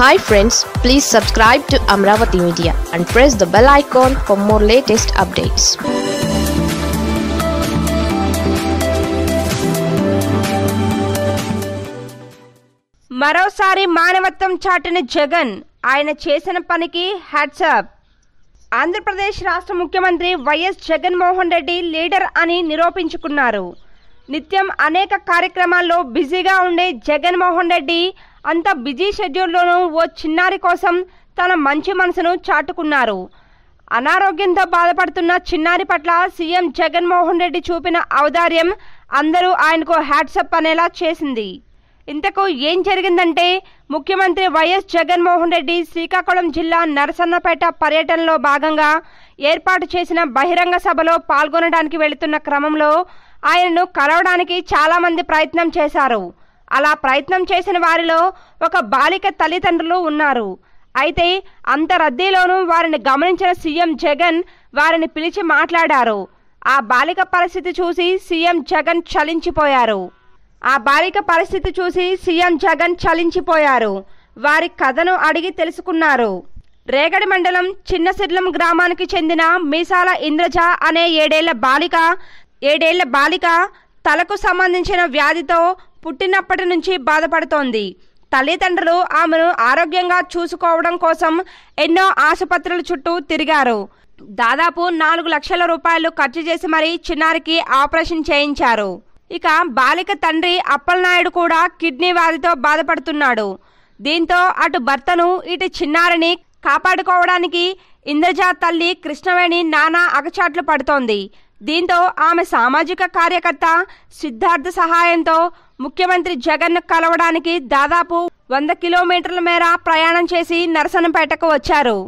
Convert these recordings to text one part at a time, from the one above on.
hi friends please subscribe to Amaravati media and press the bell icon for more latest updates మరోసారి మానవత్వం చాటిన జగన్ ఆయన చేసిన పనికి హ్యాట్సాప్ ఆంధ్రప్రదేశ్ రాష్ట్ర ముఖ్యమంత్రి వైఎస్ జగన్మోహన్ రెడ్డి లీడర్ అని నిరూపించుకున్నారు నిత్యం అనేక కార్యక్రమాల్లో బిజీగా ఉండే జగన్మోహన్ రెడ్డి అంత బిజీ షెడ్యూల్లోనూ ఓ చిన్నారి కోసం తన మంచి మనసును చాటుకున్నారు అనారోగ్యంతో బాధపడుతున్న చిన్నారి పట్ల సీఎం జగన్మోహన్ రెడ్డి చూపిన ఔదార్యం అందరూ ఆయనకు హ్యాట్సప్ అనేలా చేసింది ఇంతకు ఏం జరిగిందంటే ముఖ్యమంత్రి వైఎస్ జగన్మోహన్ రెడ్డి శ్రీకాకుళం జిల్లా నరసన్నపేట పర్యటనలో భాగంగా ఏర్పాటు చేసిన బహిరంగ సభలో పాల్గొనడానికి వెళుతున్న క్రమంలో ఆయనను కలవడానికి చాలామంది ప్రయత్నం చేశారు అలా ప్రయత్నం చేసిన వారిలో ఒక బాలిక తల్లిదండ్రులు ఉన్నారు అయితే అంత రద్దీలోనూ వారిని గమనించిన సీఎం జగన్ వారిని పిలిచి మాట్లాడారు ఆ బాలిక పరిస్థితి చూసి సీఎం జగన్ చలించిపోయారు ఆ బాలిక పరిస్థితి చూసి సీఎం జగన్ చలించిపోయారు వారి కథను అడిగి తెలుసుకున్నారు రేగడి మండలం చిన్నసిర్లం గ్రామానికి చెందిన మీసాల ఇంద్రజ అనే ఏడేళ్ల బాలిక ఏడేళ్ల బాలిక తలకు సంబంధించిన వ్యాధితో పుట్టినప్పటి నుంచి బాధపడుతోంది తల్లిదండ్రులు ఆమెను ఆరోగ్యంగా చూసుకోవడం కోసం ఎన్నో ఆసుపత్రుల చుట్టూ తిరిగారు దాదాపు నాలుగు లక్షల రూపాయలు ఖర్చు చేసి మరీ చిన్నారికి ఆపరేషన్ చేయించారు ఇక బాలిక తండ్రి అప్పలనాయుడు కూడా కిడ్నీ వ్యాధితో బాధపడుతున్నాడు దీంతో అటు భర్తను ఇటు చిన్నారిని కాపాడుకోవడానికి ఇంద్రజా తల్లి కృష్ణవేణి నానా అగచాట్లు పడుతోంది దీంతో ఆమె సామాజిక కార్యకర్త సిద్ధార్థ సహాయంతో ముఖ్యమంత్రి జగన్ కలవడానికి దాదాపు వంద కిలోమీటర్ల మేర ప్రయాణం చేసి నరసనపేటకు వచ్చారు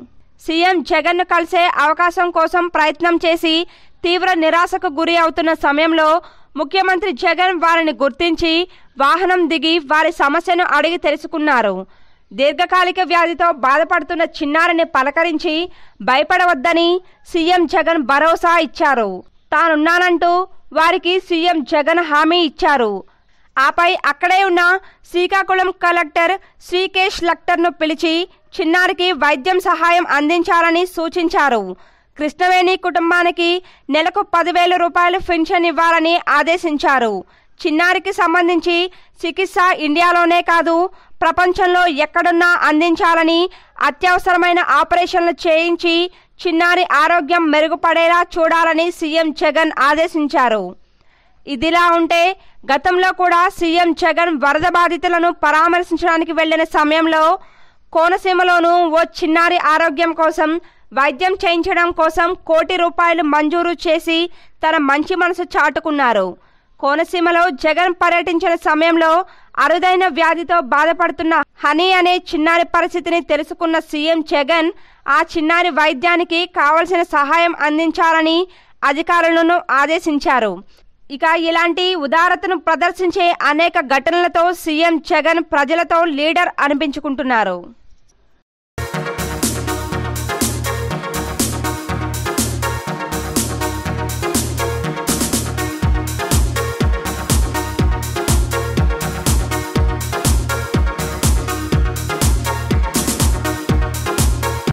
సీఎం జగన్ను కలిసే అవకాశం కోసం ప్రయత్నం చేసి తీవ్ర నిరాశకు గురి అవుతున్న సమయంలో ముఖ్యమంత్రి జగన్ వారిని గుర్తించి వాహనం దిగి వారి సమస్యను అడిగి తెలుసుకున్నారు దీర్ఘకాలిక వ్యాధితో బాధపడుతున్న చిన్నారిని పలకరించి భయపడవద్దని సీఎం జగన్ భరోసా ఇచ్చారు తానున్నానంటూ వారికి సీఎం జగన్ హామీ ఇచ్చారు ఆపై అక్కడే ఉన్న శ్రీకాకుళం కలెక్టర్ శ్రీకేష్ లక్టర్ను పిలిచి చిన్నారికి వైద్యం సహాయం అందించాలని సూచించారు కృష్ణవేణి కుటుంబానికి నెలకు పదివేల రూపాయలు పెన్షన్ ఇవ్వాలని ఆదేశించారు చిన్నారికి సంబంధించి చికిత్స ఇండియాలోనే కాదు ప్రపంచంలో ఎక్కడున్నా అందించాలని అత్యవసరమైన ఆపరేషన్లు చేయించి చిన్నారి ఆరోగ్యం మెరుగుపడేలా చూడాలని సీఎం జగన్ ఆదేశించారు ఇదిలా ఉంటే గతంలో కూడా సీఎం జగన్ వరద బాధితులను పరామర్శించడానికి వెళ్లిన సమయంలో కోనసీమలోనూ ఓ చిన్నారి ఆరోగ్యం కోసం వైద్యం చేయించడం కోసం కోటి రూపాయలు మంజూరు చేసి తన మంచి మనసు చాటుకున్నారు కోనసీమలో జగన్ పర్యటించిన సమయంలో అరుదైన వ్యాధితో బాధపడుతున్న హనీ అనే చిన్నారి పరిస్థితిని తెలుసుకున్న సీఎం జగన్ ఆ చిన్నారి వైద్యానికి కావలసిన సహాయం అందించాలని అధికారులను ఆదేశించారు ఇక ఇలాంటి ఉదారతను ప్రదర్శించే అనేక ఘటనలతో సీఎం జగన్ ప్రజలతో లీడర్ అనిపించుకుంటున్నారు